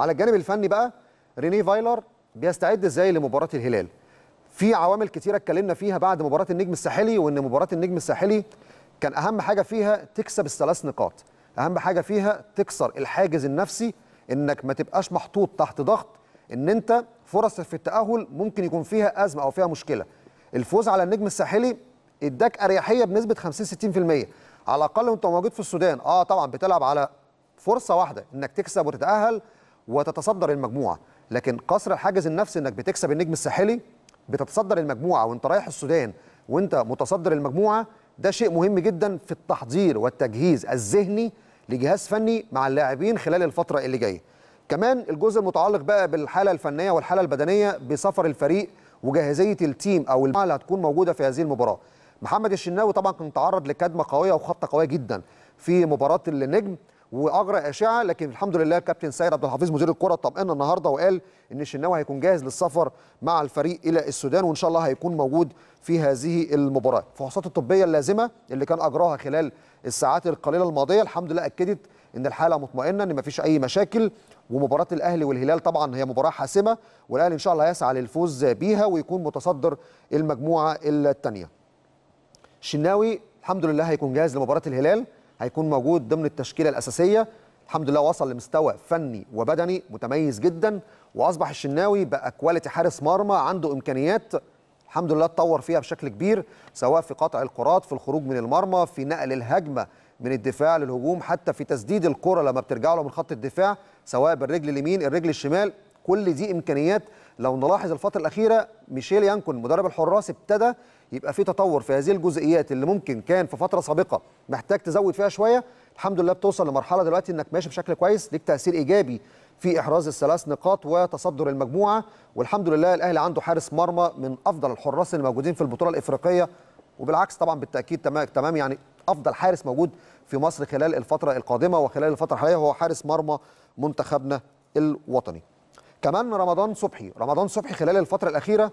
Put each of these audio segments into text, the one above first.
على الجانب الفني بقى ريني فايلر بيستعد ازاي لمباراه الهلال في عوامل كتيره اتكلمنا فيها بعد مباراه النجم الساحلي وان مباراه النجم الساحلي كان اهم حاجه فيها تكسب الثلاث نقاط اهم حاجه فيها تكسر الحاجز النفسي انك ما تبقاش محطوط تحت ضغط ان انت فرص في التاهل ممكن يكون فيها ازمه او فيها مشكله الفوز على النجم الساحلي اداك اريحيه بنسبه 50 60% على الاقل وانت موجود في السودان اه طبعا بتلعب على فرصه واحده انك تكسب وتتاهل وتتصدر المجموعه لكن قصر الحاجز النفسي انك بتكسب النجم الساحلي بتتصدر المجموعه وانت رايح السودان وانت متصدر المجموعه ده شيء مهم جدا في التحضير والتجهيز الذهني لجهاز فني مع اللاعبين خلال الفتره اللي جايه كمان الجزء المتعلق بقى بالحاله الفنيه والحاله البدنيه بسفر الفريق وجاهزيه التيم او المجموعه اللي هتكون موجوده في هذه المباراه محمد الشناوي طبعا كان تعرض لكدمه قويه وخطه قويه جدا في مباراه النجم واجرى اشعه لكن الحمد لله كابتن سيد عبد الحفيظ مدير الكره طمئن النهارده وقال ان الشناوي هيكون جاهز للسفر مع الفريق الى السودان وان شاء الله هيكون موجود في هذه المباراه الفحوصات الطبيه اللازمه اللي كان اجراها خلال الساعات القليله الماضيه الحمد لله اكدت ان الحاله مطمئنه ان مفيش اي مشاكل ومباراه الاهلي والهلال طبعا هي مباراه حاسمه والاهلي ان شاء الله يسعى للفوز بيها ويكون متصدر المجموعه الثانيه الشناوي الحمد لله هيكون جاهز لمباراه الهلال هيكون موجود ضمن التشكيله الاساسيه الحمد لله وصل لمستوى فني وبدني متميز جدا واصبح الشناوي بقى كواليتي حارس مرمى عنده امكانيات الحمد لله اتطور فيها بشكل كبير سواء في قطع الكرات في الخروج من المرمى في نقل الهجمه من الدفاع للهجوم حتى في تسديد الكره لما بترجع له من خط الدفاع سواء بالرجل اليمين الرجل الشمال كل دي امكانيات لو نلاحظ الفتره الاخيره ميشيل يانكون مدرب الحراس ابتدى يبقى في تطور في هذه الجزئيات اللي ممكن كان في فتره سابقه محتاج تزود فيها شويه الحمد لله بتوصل لمرحله دلوقتي انك ماشي بشكل كويس ليك تاثير ايجابي في احراز الثلاث نقاط وتصدر المجموعه والحمد لله الاهلي عنده حارس مرمى من افضل الحراس اللي موجودين في البطوله الافريقيه وبالعكس طبعا بالتاكيد تمام يعني افضل حارس موجود في مصر خلال الفتره القادمه وخلال الفتره الحاليه هو حارس مرمى منتخبنا الوطني كمان رمضان صبحي رمضان صبحي خلال الفترة الأخيرة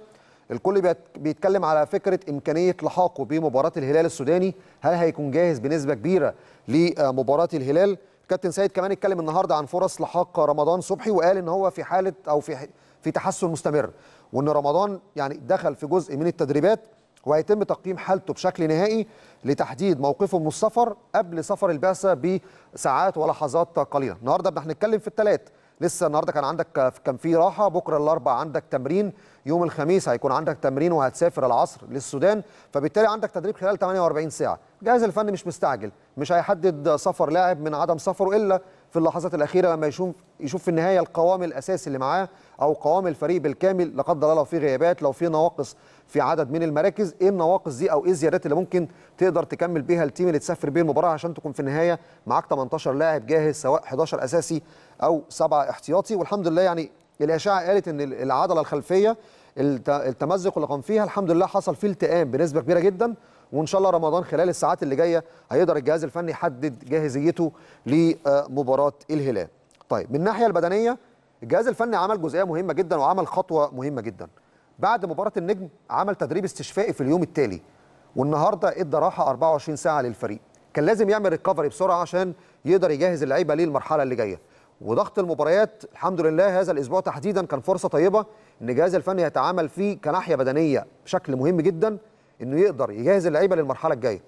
الكل بيتكلم على فكرة إمكانية لحاقه بمباراة الهلال السوداني هل هيكون جاهز بنسبة كبيرة لمباراة الهلال كابتن سيد كمان اتكلم النهاردة عن فرص لحاق رمضان صبحي وقال إن هو في حالة أو في في تحسن مستمر وإن رمضان يعني دخل في جزء من التدريبات وهيتم تقييم حالته بشكل نهائي لتحديد موقفه من السفر قبل سفر البعثه بساعات ولحظات قليله النهارده احنا هنتكلم في الثلاث لسه النهارده كان عندك كان في راحه بكره الاربع عندك تمرين يوم الخميس هيكون عندك تمرين وهتسافر العصر للسودان فبالتالي عندك تدريب خلال 48 ساعه جهاز الفني مش مستعجل مش هيحدد سفر لاعب من عدم سفره الا في اللحظات الاخيره لما يشوف يشوف في النهايه القوام الاساسي اللي معاه او قوام الفريق بالكامل لا قدر الله لو في غيابات لو في نواقص في عدد من المراكز ايه النواقص دي او ايه الزيادات اللي ممكن تقدر تكمل بيها التيم اللي تسافر بيه المباراه عشان تكون في النهايه معاك 18 لاعب جاهز سواء 11 اساسي او سبعه احتياطي والحمد لله يعني الاشاعه قالت ان العضله الخلفيه التمزق اللي كان فيها الحمد لله حصل فيه التئام بنسبه كبيره جدا وان شاء الله رمضان خلال الساعات اللي جايه هيقدر الجهاز الفني يحدد جاهزيته لمباراه الهلال. طيب من الناحيه البدنيه الجهاز الفني عمل جزئيه مهمه جدا وعمل خطوه مهمه جدا. بعد مباراه النجم عمل تدريب استشفائي في اليوم التالي والنهارده ادى راحه 24 ساعه للفريق. كان لازم يعمل ريكفري بسرعه عشان يقدر يجهز اللعيبه للمرحله اللي جايه. وضغط المباريات الحمد لله هذا الاسبوع تحديدا كان فرصه طيبه ان الجهاز الفني يتعامل فيه كناحيه بدنيه بشكل مهم جدا انه يقدر يجهز اللعيبه للمرحله الجايه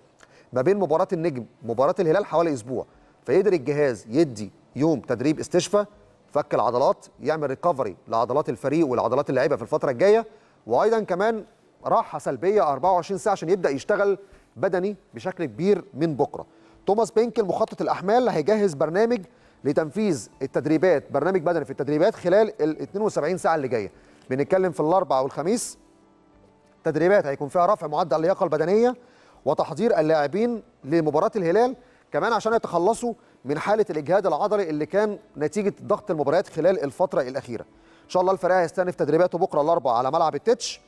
ما بين مباراه النجم مباراه الهلال حوالي اسبوع فيقدر الجهاز يدي يوم تدريب استشفاء فك العضلات يعمل ريكفري لعضلات الفريق والعضلات اللعيبه في الفتره الجايه وايضا كمان راحه سلبيه 24 ساعه عشان يبدا يشتغل بدني بشكل كبير من بكره توماس بينك المخطط الاحمال هيجهز برنامج لتنفيذ التدريبات برنامج بدني في التدريبات خلال ال 72 ساعه اللي جايه بنتكلم في الاربعاء والخميس تدريبات هيكون فيها رفع معدل اللياقه البدنيه وتحضير اللاعبين لمباراه الهلال كمان عشان يتخلصوا من حاله الاجهاد العضلي اللي كان نتيجه ضغط المباريات خلال الفتره الاخيره ان شاء الله الفريق هيستأنف تدريباته بكره الاربعاء على ملعب التتش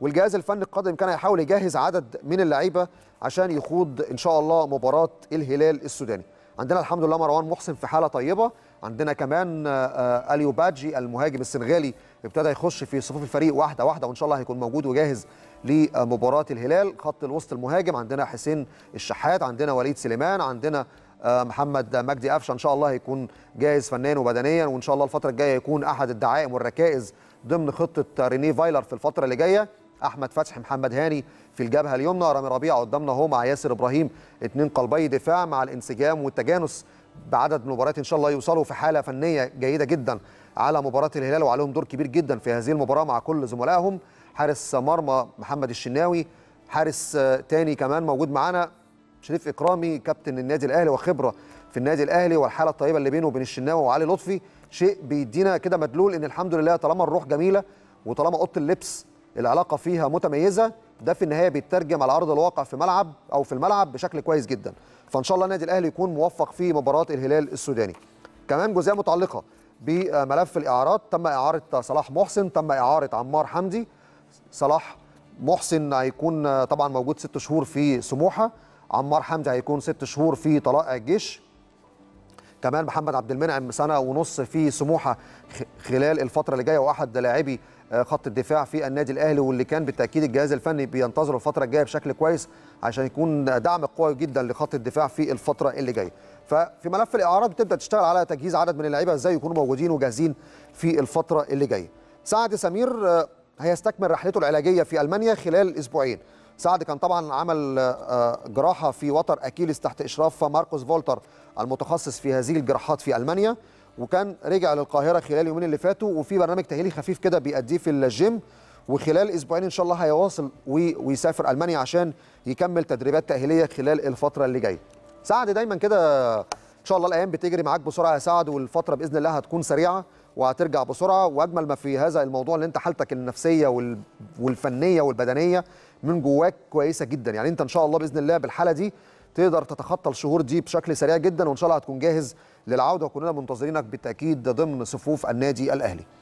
والجهاز الفني القادم كان هيحاول يجهز عدد من اللعيبه عشان يخوض ان شاء الله مباراه الهلال السوداني عندنا الحمد لله مروان محسن في حاله طيبه عندنا كمان آه، آه، اليو باجي المهاجم السنغالي ابتدى يخش في صفوف الفريق واحده واحده وان شاء الله هيكون موجود وجاهز لمباراه الهلال خط الوسط المهاجم عندنا حسين الشحات عندنا وليد سليمان عندنا آه، محمد مجدي قفشه ان شاء الله هيكون جاهز فنيا وبدنيا وان شاء الله الفتره الجايه يكون احد الدعائم والركائز ضمن خطه رينيه فايلر في الفتره اللي جايه احمد فتحي محمد هاني في الجبهه اليمنى رامي ربيعه قدامنا اهو مع ياسر ابراهيم اثنين قلبي دفاع مع الانسجام والتجانس بعدد من المباريات ان شاء الله يوصلوا في حاله فنيه جيده جدا على مباراه الهلال وعليهم دور كبير جدا في هذه المباراه مع كل زملائهم حارس مرمى محمد الشناوي حارس تاني كمان موجود معانا شريف اكرامي كابتن النادي الاهلي وخبره في النادي الاهلي والحاله الطيبه اللي بينه وبين الشناوي وعلي لطفي شيء بيدينا كده مدلول ان الحمد لله طالما الروح جميله وطالما اوضه اللبس العلاقه فيها متميزه ده في النهايه بيترجم على ارض الواقع في ملعب او في الملعب بشكل كويس جدا فان شاء الله النادي الاهلي يكون موفق في مباراه الهلال السوداني كمان جزئيه متعلقه بملف الاعارات تم اعاره صلاح محسن تم اعاره عمار حمدي صلاح محسن هيكون طبعا موجود ست شهور في سموحه عمار حمدي هيكون ست شهور في طلائع الجيش كمان محمد عبد المنعم سنه ونص في سموحه خلال الفتره اللي جايه واحد لاعبي آه، خط الدفاع في النادي الاهلي واللي كان بالتاكيد الجهاز الفني بينتظره الفتره الجايه بشكل كويس عشان يكون دعم قوي جدا لخط الدفاع في الفتره اللي جايه ففي ملف الاعارات بتبدا تشتغل على تجهيز عدد من اللعيبه ازاي يكونوا موجودين وجاهزين في الفتره اللي جايه سعد سمير آه، هيستكمل رحلته العلاجيه في المانيا خلال اسبوعين سعد كان طبعا عمل آه، جراحه في وتر اكيلس تحت اشراف ماركوس فولتر المتخصص في هذه الجراحات في المانيا وكان رجع للقاهره خلال اليومين اللي فاتوا وفي برنامج تاهيلي خفيف كده بيأديه في الجيم وخلال اسبوعين ان شاء الله هيواصل ويسافر المانيا عشان يكمل تدريبات تاهيليه خلال الفتره اللي جايه. سعد دايما كده ان شاء الله الايام بتجري معاك بسرعه يا سعد والفتره باذن الله هتكون سريعه وهترجع بسرعه واجمل ما في هذا الموضوع ان انت حالتك النفسيه والفنيه والبدنيه من جواك كويسه جدا يعني انت ان شاء الله باذن الله بالحاله دي تقدر تتخطى الشهور دي بشكل سريع جدا وان شاء الله هتكون جاهز للعوده وكلنا منتظرينك بالتاكيد ضمن صفوف النادي الاهلي